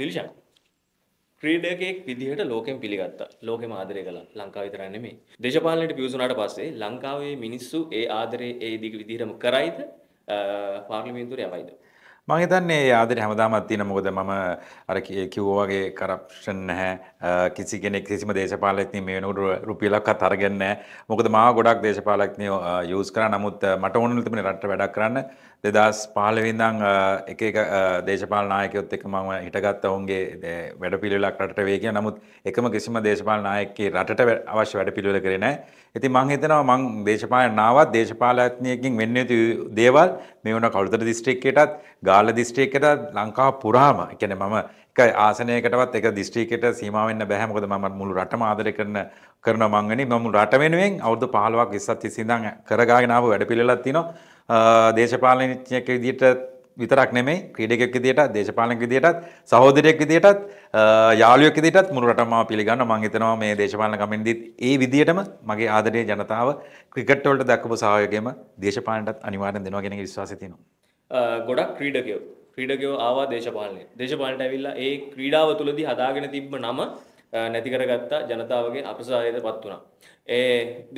දිලිෂන් ක්‍රීඩකයෙක් විදිහට ලෝකෙම පිළිගත්තා. ලෝකෙම ආදරය කළා. ලංකාව විතරක් නෙමෙයි. දේශපාලනයට පිවිස වුණාට පස්සේ ලංකාවේ මිනිස්සු ඒ ආදරේ ඒ දිග විදිහටම කරයිද? පාර්ලිමේන්තුවේ යවයිද? මං හිතන්නේ ආදරේ හැමදාමත් තියෙන මොකද මම අර කිව්වා වගේ කරප්ෂන් නැහැ කිසි කෙනෙක් කිසිම දේශපාලකෙක් මේ වෙනකොට රුපියලක්වත් අරගෙන නැහැ මොකද මාව ගොඩක් දේශපාලකඥයෝ යූස් කරා නමුත් මට ඕන තිබුණේ රට වැඩක් කරන්න 2015 ඉඳන් එක එක දේශපාලන නායකයොත් එක්ක මම හිටගත්තා ඔවුන්ගේ වැඩපිළිවෙලක් රටට වේ කියන නමුත් එකම කිසිම දේශපාලන නායකයෙක් රටට අවශ්‍ය වැඩපිළිවෙල කරේ නැහැ ඉතින් මං හිතනවා මං දේශපාලන නාවත් දේශපාලඥයෙක්ගෙන් වෙන්න යුතු දේවල් මේ වුණා කවුරුතර දිස්ත්‍රික්කයටත් ගා ගාල්ල දිස්ත්‍රික්කයට ලංකාව පුරාම කියන්නේ මම එක ආසනයකටවත් එක දිස්ත්‍රික්කයට සීමා වෙන්න බෑ මොකද මම මුළු රටම ආදරය කරන කරන මං වෙන්නේ මම මුළු රට වෙනුවෙන් අවුරුදු 15ක් 20ක් 30 ඉඳන් කරගාගෙන ආපු වැඩපිළිවෙලක් තියෙනවා දේශපාලනඥයෙක් විදිහට විතරක් නෙමෙයි ක්‍රීඩකයෙක් විදිහට දේශපාලනයෙක් විදිහටත් සහෝදරයෙක් විදිහටත් යාළුවෙක් විදිහටත් මුළු රටම මාව පිළිගන්න මම හිතනවා මේ දේශපාලන කමිටුවෙන් ඒ විදිහටම මගේ ආදරණීය ජනතාව ක්‍රිකට් වලට දක්වපු සහයෝගයම දේශපාලනටත් අනිවාර්යෙන් දෙනවා කියන එක විශ්වාසය තියෙනවා ගොඩක් ක්‍රීඩකයෝ ක්‍රීඩකයෝ ආවා දේශපාලනය දේශපාලනට ඇවිල්ලා ඒ ක්‍රීඩාව තුළදී හදාගෙන තිබ්බ නම නැති කරගත්තා ජනතාවගේ අපසාරයට පත් වුණා. ඒ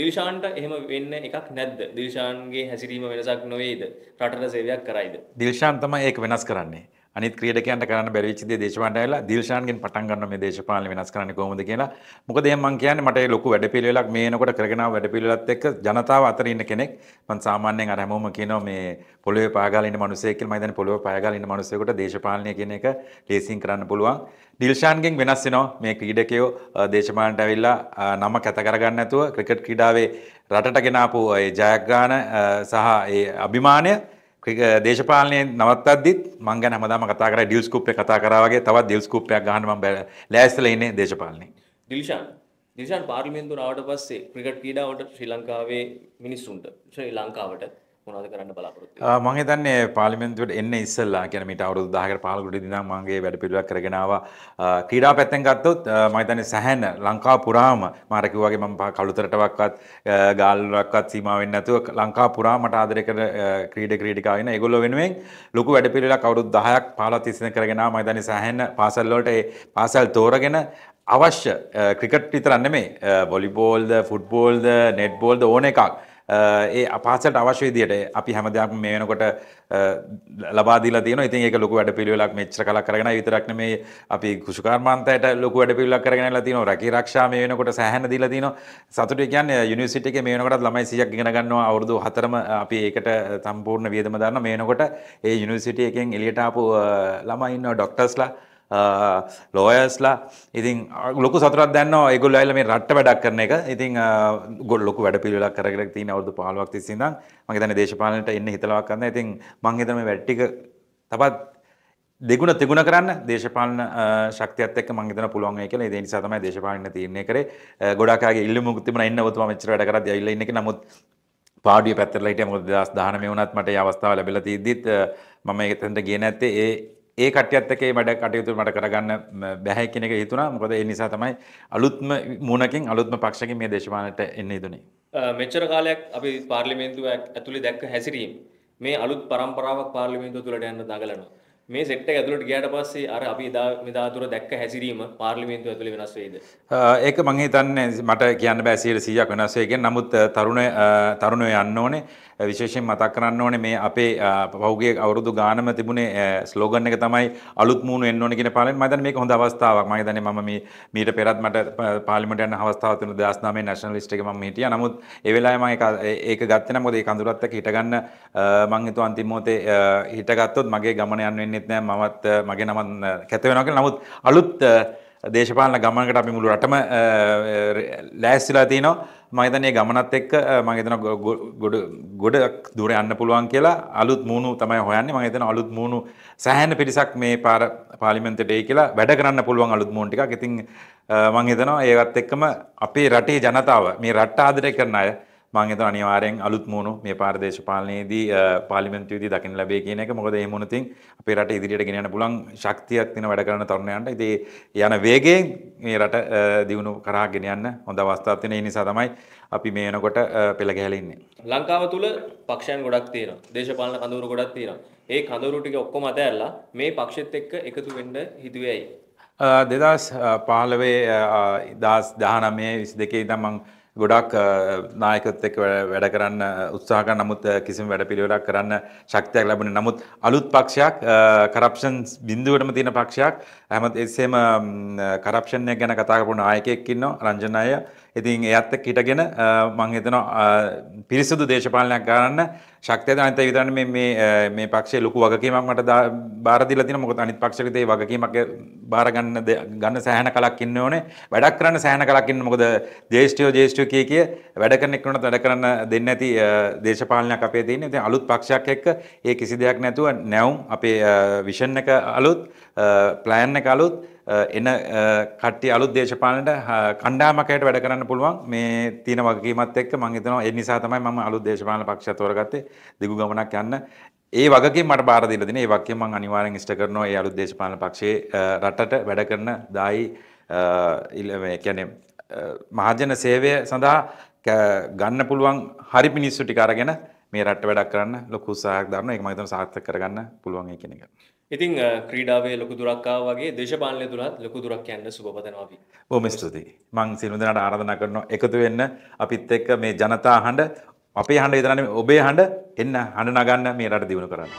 දිල්ෂාන්ට එහෙම වෙන්න එකක් නැද්ද? දිල්ෂාන්ගේ හැසිරීම වෙනසක් නොවේද? රටට සේවයක් කරයිද? දිල්ෂාන් තමයි ඒක වෙනස් කරන්නේ. අනිත් ක්‍රීඩකයන්ට කරන්න බැරි වෙච්ච දේ දේශපාලනට ඇවිල්ලා දිල්ෂාන්ගෙන් පටන් ගන්න මේ දේශපාලන වෙනස් කරන්නේ කොහොමද කියලා. මොකද එහෙනම් මම කියන්නේ මට ලොකු වැඩපිළිවෙලක් මේ එනකොට කරගෙන ආව වැඩපිළිවෙලත් එක්ක ජනතාව අතර ඉන්න කෙනෙක්. මම සාමාන්‍යයෙන් අර හැමෝම කියනවා මේ පොළවේ පාගාලා ඉන්න මිනිස්සෙක් කියලා මම හිතන්නේ පොළවේ පාගාලා ඉන්න මිනිස්සෙකුට දේශපාලනය කියන එක ලේසියෙන් කරන්න පුළුවන්. දිල්ෂාන්ගෙන් වෙනස් වෙනවා මේ ක්‍රීඩකයෝ දේශපාලනට ඇවිල්ලා නම කැත කරගන්න නැතුව ක්‍රිකට් ක්‍රීඩාවේ රටට ගෙනාපු ඒ ජයග්‍රහණ සහ ඒ අභිමානය දේශපාලනය නවත්තද්දිත් මං ගැන හමදාම කතා කර ඩියල්ස්කූප් කතා කරාවගේ තවත් ඩියල්ස්කූපයක් ගහන්න මම ලෑස්තිලා ඉන්නේ දේශපාලනේ. ඩිල්ෂාන් ඩිල්ෂාන් පාර්ලිමේන්තුවට ආවට පස්සේ ක්‍රිකට් ක්‍රීඩාවට ශ්‍රී ලංකාවේ මිනිස්සුන්ට ශ්‍රී ලංකාවට මොනවද කරන්න බලාපොරොත්තු මම හිතන්නේ පාර්ලිමේන්තුවට එන්න ඉස්සෙල්ලා කියන්නේ මීට අවුරුදු 10කට 15කට ඉඳන් මගේ වැඩපිළිවෙලක් කරගෙන ආවා ක්‍රීඩා පැත්තෙන් ගත්තොත් මම හිතන්නේ සැහැණ ලංකාව පුරාම මම අර කිව්වාගේ මම කළුතරටවක්වත් ගාල්වලක්වත් සීමා වෙන්නේ නැතුව ලංකාව පුරාම මට ආදරය කරන ක්‍රීඩා ක්‍රීඩිකා වෙන ඒගොල්ලෝ වෙනුවෙන් ලොකු වැඩපිළිවෙලක් අවුරුදු 10ක් 15ක් 30ක් කරගෙන ආවා මම හිතන්නේ සැහැණ පාසල් වලට ඒ පාසල් තෝරගෙන අවශ්‍ය ක්‍රිකට් විතරක් නෙමෙයි වොලිබෝල්ද ෆුට්බෝල්ද නෙට්බෝල්ද ඕන එකක් ඒ අපහසට අවශ්‍ය විදියට අපි හැමදයක් මේ වෙනකොට ලබාදීලා තියෙනවා. ඉතින් ඒක ලොකු වැඩපිළිවෙලක් මෙච්චර කලක් කරගෙන විතරක් නෙමෙයි අපි කුෂකාර්මාන්තයට ලොකු වැඩපිළිවෙලක් කරගෙන ඉලා තියෙනවා. රැකී ආරක්ෂා මේ වෙනකොට සෑහෙන දීලා තියෙනවා. සතුටුයි කියන්නේ යුනිවර්සිටි එකේ මේ වෙනකොටත් ළමයි 100ක් ඉගෙන ගන්නවා. අවුරුදු 4ම අපි ඒකට සම්පූර්ණ වියදම දානවා. මේ වෙනකොට ඒ යුනිවර්සිටි එකෙන් එළියට ආපු ළමයි ඉන්නවා ඩොක්ටර්ස්ලා ලෝයස්ලා uh, ඉතින් uh, ලොක සතුරත් දන්න ඒගොල් අයිල මේ රට්ට වැඩක් කරන එක ඉතින් uh, ගොල් ලොක වැඩ පිළිවෙලක් කරගෙන තියෙන අවුරුදු 15ක් තිස්සේ ඉඳන් මම හිතන්නේ දේශපාලනයට එන්න හිතලාවක් කරන ඉතින් මම හිතන මේ වැඩ ටික තවත් දෙගුණ තිගුණ කරන්න දේශපාලන ශක්තියත්ක මංගතන පුළුවන් කියල දනි සතමයි දේශපාලන තියන්නේ කර ගොඩාකාගේ ඉල්ල මුක්තිම ඉන්න තු මචර වැඩ කරත් ඉල්ල එක නමුත් පාඩිය පැත්තරලට මුද දස් දානම වුණත් මට අවස්ථාව ලැබල තිීදත් මම එකතට ගෙන ඇත්තේ ඒ ඒ කටයත් එකේ වැඩ කටයුතු මට කරගන්න බැහැ කෙනෙ එක හිතුනා මොකද ඒ නිසා තමයි අලුත්ම මුණකින් අලුත්ම පක්ෂකින් මේ දේශමානට එන්න ඉදුනේ මෙච්චර කාලයක් අපි පාර්ලිමේන්තුව ඇතුළි දැක්ක හැසිරීම් මේ අලුත් පරම්පරාවක් පාර්ලිමේන්තුව තුළට යන්න දඟලනවා මේ සෙට් එක ඇතුළට ගියාට පස්සේ අර අපි මෙදාතුර දැක්ක හැසිරීම පාර්ලිමේන්තුව ඇතුළේ වෙනස් වෙයිද ඒක මම හිතන්නේ මට කියන්න බෑ 100ක් වෙනස් වෙයි කියන්නේ නමුත් තරුණ තරුණයෝ යන්න ඕනේ විශේෂයෙන් මතක් කරන්න ඕනේ මේ අපේ පහුගිය අවුරුදු ගානම තිබුණේ ස්ලෝගන් එක තමයි අලුත් මූණු එන්න ඕනේ කියන පාලනය. මම හිතන්නේ මේක හොඳ අවස්ථාවක්. මම හිතන්නේ මම මේ මීට පෙරත් මට පාර්ලිමේන්තයට යන අවස්ථාව තිබුණා 2009 national list එකේ මම හිටියා. නමුත් ඒ වෙලාවේ මම ඒක ගත්තේ නැහැ. මොකද ඒ කඳුරත් එක්ක හිටගන්න මම හිතුවා අන්තිම මොහොතේ හිටගත්තොත් මගේ ගමන යන්න වෙන්නේ නැහැ. මමත් මගේ නමත් කැත වෙනවා කියලා. නමුත් අලුත් දේශපාලන ගමනකට අපි මුළු රටම ලෑස්තිලා තිනවා මහිතනය ගමනත් එක්ක මගේතන ගොඩ ගොඩක් දුර යන්න පුළුවන් කියලා අලුත් මූුණු තමයි හොයන්නේ මහිතන අලුත් මූුණු සෑහන පිරිසක් මේ පාර පාලිමෙන්තටේ කියලා වැඩ කරන්න පුළුවන් අලුත් මූන්ටික ඉතින් මංහිතනවා ඒවත් එක්කම අපේ රටේ ජනතාව මේ රට්ට ආදරය කරන අය මං හිතන අනිවාර්යෙන් අලුත් මූුණු මේ පාර දේශපාලනයේදී පාර්ලිමේන්තුවේදී දකින්න ලැබේ කියන එක මොකද එහෙම වුණොතින් අපේ රට ඉදිරියට ගෙන යන්න පුළුවන් ශක්තියක් තියෙන වැඩ කරන තරුණයන්ට ඉතින් යන වේගයෙන් මේ රට දියුණු කරා ගෙන යන්න හොඳ අවස්ථාවක් තියෙන ඒ නිසා තමයි අපි මේ වෙනකොට පෙළ ගැහලා ලංකාව තුළ පක්ෂයන් ගොඩක් තියෙනවා දේශපාලන කඳවුරු ගොඩක් තියෙනවා ඒ කඳවුරු ටික ඔක්කොම අතහැරලා මේ පක්ෂෙත් එක්ක එකතු වෙන්න හිතුවේ ඇයි දෙදස් පහලවේ දස් දහනමේ විසි දෙකේ ඉඳන් මං ගොඩක් නායකත් එක්ක වැඩ කරන්න උත්සාහ කරන නමුත් කිසිම වැඩපිළිවෙලක් කරන්න ශක්තියක් ලැබුණේ නමුත් අලුත් පක්ෂයක් කරප්ෂන් බිඳුවටම තියෙන පක්ෂයක් හැමත් එසේම කරප්ෂන් එක ගැන කතා කරපු නායකයෙක් ඉන්නවා රංජන අය. ඉතින් එයත් එක්ක හිටගෙන මම හිතනවා පිරිසිදු දේශපාලනයක් ගන්න ශක්තිය අනිත විතරන්න මේ පක්ෂේ ලොකු වගකීමක් මට බාරදිල තින මොකද අනිත් පක්ෂකතේ වගකීමක් බාරගන්න ගන්න සෑහන කලක් ඉන්න ඕනේ වැඩක් කරන්න සෑහන කලක් ඉන්න මොකද ජේෂ්ඨයෝ ජේෂ්ඨයෝ කිය කිය වැඩ කරන එක්කනට වැඩ කරන්න දෙන්න ඇති දේශපාලනයක් අපේ තියෙන ඉතින් අලුත් පක්ෂයක් එක්ක ඒ කිසි දෙයක් නැතුව නැවුම් අපේ විෂන් එක අලුත් ප්ලෑන් එක අලුත් එන කට්ටි අලුත් දේශපාලනට කණ්ඩායමකයට වැඩ කරන්න පුළුවන් මේ තියෙන වගකීමත් එක්ක මම හිතනවා ඒ නිසා තමයි මම අලුත් දේශපාලන පක්ෂය තෝරගත්තේ දිගු ගමනක් යන්න ඒ වගේ මට බාර දීලා දෙන ඒ වගේම මම අනිවාර්යෙන් ඉෂ්ට කරනවා ඒ අලුත් දේශපාලන පක්ෂයේ රටට වැඩ කරන දායි ඒ කියන්නේ මහජන සේවය සඳහා ගන්න පුළුවන් හරි මිනිස්සු ටික අරගෙන මේ රට වැඩක් කරන්න ලොකු උත්සාහයක් දරනවා ඒක මම හිතනවා සාර්ථක කරගන්න පුළුවන් ඒ කියන එක. ඉතින් ක්‍රීඩාවේ ලොකු දුරක්කා වගේ දේශපාලනය තුළත් ලොකු දුරක් යන්න සුබපතනවා අපි. බොහොම ස්තුතියි. මං සියලු දෙනාට ආරාධනා කරනවා එකතු වෙන්න අපිත් එක්ක මේ ජනතා හඬ අපේ හඬ විතරනේ ඔබේ හඬ එන්න හඬ නගන්න මේ රට දිනු කරන්න.